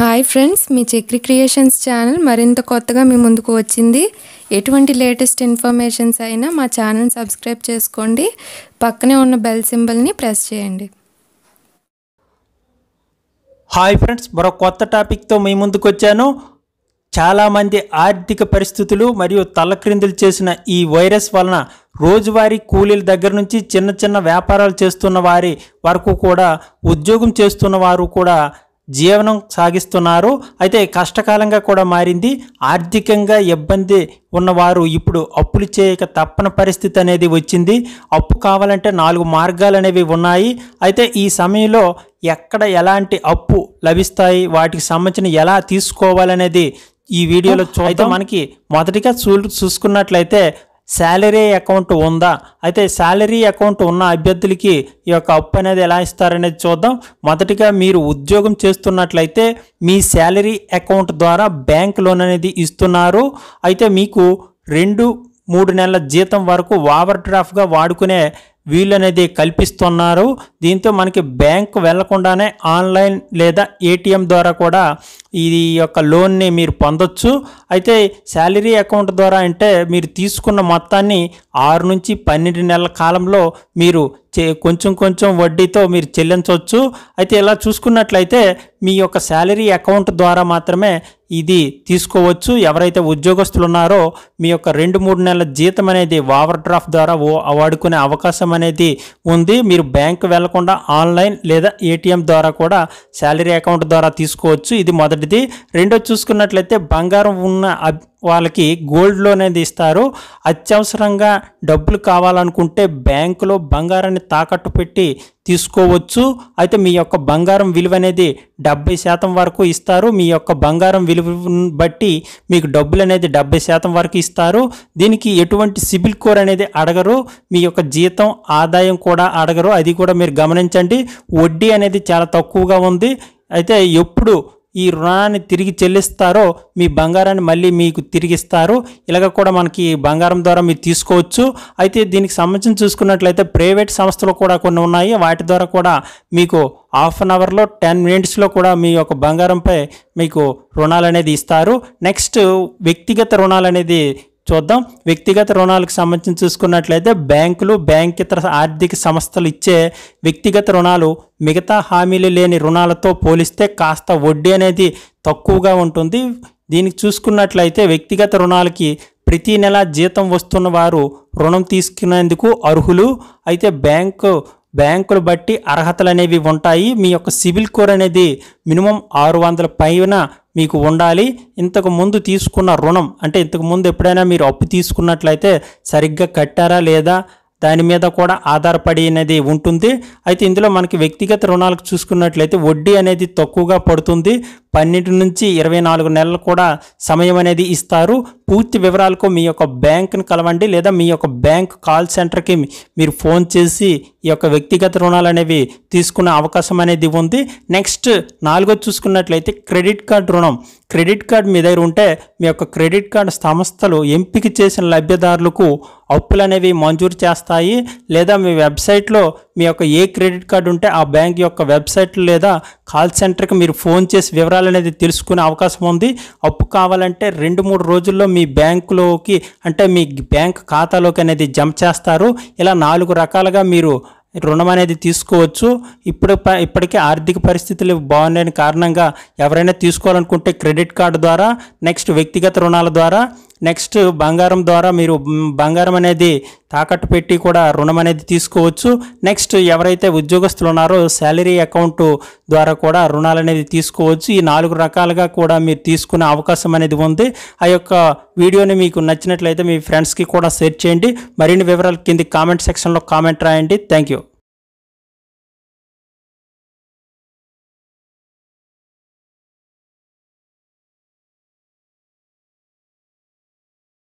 hi friends మీ Chakri creations channel మరింత కొత్తగా మీ ముందుకు వచ్చింది ఎటువంటి లేటెస్ట్ ఇన్ఫర్మేషన్స్ అయినా మా ఛానల్ సబ్స్క్రైబ్ చేసుకోండి పక్కనే ఉన్న బెల్ సింబల్ని ప్రెస్ చేయండి హాయ్ ఫ్రెండ్స్ మరో కొత్త టాపిక్తో మీ ముందుకు వచ్చాను చాలామంది ఆర్థిక పరిస్థితులు మరియు తలక్రిందులు చేసిన ఈ వైరస్ వలన రోజువారీ కూలీల దగ్గర నుంచి చిన్న చిన్న వ్యాపారాలు చేస్తున్న వారి వరకు కూడా ఉద్యోగం చేస్తున్న వారు కూడా జీవనం సాగిస్తున్నారు అయితే కష్టకాలంగా కూడా మారింది ఆర్థికంగా ఇబ్బంది ఉన్నవారు ఇప్పుడు అప్పులు చేయక తప్పని పరిస్థితి అనేది వచ్చింది అప్పు కావాలంటే నాలుగు మార్గాలు అనేవి ఉన్నాయి అయితే ఈ సమయంలో ఎక్కడ ఎలాంటి అప్పు లభిస్తాయి వాటికి సంబంధించిన ఎలా తీసుకోవాలనేది ఈ వీడియోలో అయితే మనకి మొదటిగా చూ చూసుకున్నట్లయితే శాలరీ అకౌంట్ ఉందా అయితే శాలరీ అకౌంట్ ఉన్న అభ్యర్థులకి ఈ యొక్క అప్పు అనేది ఎలా ఇస్తారనేది చూద్దాం మొదటిగా మీరు ఉద్యోగం చేస్తున్నట్లయితే మీ శాలరీ అకౌంట్ ద్వారా బ్యాంక్ లోన్ అనేది ఇస్తున్నారు అయితే మీకు రెండు మూడు నెలల జీతం వరకు ఓవర్ డ్రాఫ్ట్గా వాడుకునే వీళ్ళు అనేది కల్పిస్తున్నారు దీంతో మనకి బ్యాంకు వెళ్లకుండానే ఆన్లైన్ లేదా ఏటీఎం ద్వారా కూడా ఇది యొక్క లోన్ని మీరు పొందొచ్చు అయితే శాలరీ అకౌంట్ ద్వారా అంటే మీరు తీసుకున్న మొత్తాన్ని ఆరు నుంచి పన్నెండు నెలల కాలంలో మీరు చే కొంచెం కొంచెం వడ్డీతో మీరు చెల్లించవచ్చు అయితే ఇలా చూసుకున్నట్లయితే మీ యొక్క శాలరీ అకౌంట్ ద్వారా మాత్రమే ఇది తీసుకోవచ్చు ఎవరైతే ఉద్యోగస్తులు ఉన్నారో మీ యొక్క రెండు మూడు నెలల జీతం అనేది ఓవర్ డ్రాఫ్ట్ ద్వారా ఓ వాడుకునే అవకాశం అనేది ఉంది మీరు బ్యాంకు వెళ్లకుండా ఆన్లైన్ లేదా ఏటీఎం ద్వారా కూడా శాలరీ అకౌంట్ ద్వారా తీసుకోవచ్చు ఇది మొదటి మొదటిది రెండో చూసుకున్నట్లయితే బంగారం ఉన్న వాళ్ళకి గోల్డ్ లోన్ అనేది ఇస్తారు అత్యవసరంగా డబ్బులు కావాలనుకుంటే బ్యాంకులో బంగారాన్ని తాకట్టు పెట్టి తీసుకోవచ్చు అయితే మీ యొక్క బంగారం విలువ అనేది డెబ్బై శాతం వరకు ఇస్తారు మీ యొక్క బంగారం విలువ బట్టి మీకు డబ్బులు అనేది డెబ్బై శాతం వరకు ఇస్తారు దీనికి ఎటువంటి సిబిల్ కోర్ అనేది అడగరు మీ యొక్క జీతం ఆదాయం కూడా అడగరు అది కూడా మీరు గమనించండి వడ్డీ అనేది చాలా తక్కువగా ఉంది అయితే ఎప్పుడు ఈ రుణాన్ని తిరిగి చెల్లిస్తారో మీ బంగారాన్ని మళ్ళీ మీకు తిరిగిస్తారు ఇలాగ కూడా మనకి బంగారం ద్వారా మీరు తీసుకోవచ్చు అయితే దీనికి సంబంధించి చూసుకున్నట్లయితే ప్రైవేట్ సంస్థలు కూడా కొన్ని ఉన్నాయి వాటి ద్వారా కూడా మీకు హాఫ్ అన్ అవర్లో టెన్ మినిట్స్లో కూడా మీ యొక్క బంగారంపై మీకు రుణాలు అనేది ఇస్తారు నెక్స్ట్ వ్యక్తిగత రుణాలు అనేది చూద్దాం వ్యక్తిగత రుణాలకు సంబంధించి చూసుకున్నట్లయితే బ్యాంకులు బ్యాంక్ ఇతర ఆర్థిక సంస్థలు ఇచ్చే వ్యక్తిగత రుణాలు మిగతా హామీలు లేని రుణాలతో పోలిస్తే కాస్త వడ్డీ అనేది తక్కువగా ఉంటుంది దీనికి చూసుకున్నట్లయితే వ్యక్తిగత రుణాలకి ప్రతి నెల జీతం వస్తున్న వారు రుణం తీసుకునేందుకు అర్హులు అయితే బ్యాంకు బ్యాంకులు బట్టి అర్హతలు అనేవి ఉంటాయి మీ యొక్క సిబిల్ స్కోర్ అనేది మినిమం ఆరు వందల పైన మీకు ఉండాలి ఇంతకు ముందు తీసుకున్న రుణం అంటే ఇంతకు ముందు ఎప్పుడైనా మీరు అప్పు తీసుకున్నట్లయితే సరిగ్గా కట్టారా లేదా దాని మీద కూడా ఆధారపడి అనేది ఉంటుంది అయితే ఇందులో మనకి వ్యక్తిగత రుణాలకు చూసుకున్నట్లయితే వడ్డీ అనేది తక్కువగా పడుతుంది పన్నెండు నుంచి ఇరవై నాలుగు నెలలు కూడా సమయం అనేది ఇస్తారు పూర్తి వివరాలకు మీ యొక్క బ్యాంక్ని కలవండి లేదా మీ యొక్క బ్యాంక్ కాల్ సెంటర్కి మీరు ఫోన్ చేసి ఈ యొక్క వ్యక్తిగత రుణాలు అనేవి తీసుకునే అవకాశం అనేది ఉంది నెక్స్ట్ నాలుగో చూసుకున్నట్లయితే క్రెడిట్ కార్డ్ రుణం క్రెడిట్ కార్డు మీ దగ్గర ఉంటే మీ యొక్క క్రెడిట్ కార్డ్ సంస్థలు ఎంపిక చేసిన లబ్ధిదారులకు అప్పులు అనేవి మంజూరు చేస్తాయి లేదా మీ వెబ్సైట్లో మీ యొక్క ఏ క్రెడిట్ కార్డు ఉంటే ఆ బ్యాంక్ యొక్క వెబ్సైట్ లేదా కాల్ సెంటర్కి మీరు ఫోన్ చేసి వివరాలు అనేది తెలుసుకునే అవకాశం ఉంది అప్పు కావాలంటే రెండు మూడు రోజుల్లో మీ బ్యాంకులోకి అంటే మీ బ్యాంక్ ఖాతాలోకి అనేది జమ చేస్తారు ఇలా నాలుగు రకాలుగా మీరు రుణం అనేది తీసుకోవచ్చు ఇప్పుడు ఇప్పటికే ఆర్థిక పరిస్థితులు బాగుండని కారణంగా ఎవరైనా తీసుకోవాలనుకుంటే క్రెడిట్ కార్డు ద్వారా నెక్స్ట్ వ్యక్తిగత రుణాల ద్వారా నెక్స్ట్ బంగారం ద్వారా మీరు బంగారం అనేది తాకట్టు పెట్టి కూడా రుణం అనేది తీసుకోవచ్చు నెక్స్ట్ ఎవరైతే ఉద్యోగస్తులు ఉన్నారో శాలరీ అకౌంట్ ద్వారా కూడా రుణాలు అనేది తీసుకోవచ్చు ఈ నాలుగు రకాలుగా కూడా మీరు తీసుకునే అవకాశం అనేది ఉంది ఆ యొక్క వీడియోని మీకు నచ్చినట్లయితే మీ ఫ్రెండ్స్కి కూడా షేర్ చేయండి మరిన్ని వివరాలు కింది కామెంట్ సెక్షన్లో కామెంట్ రాయండి థ్యాంక్ యూ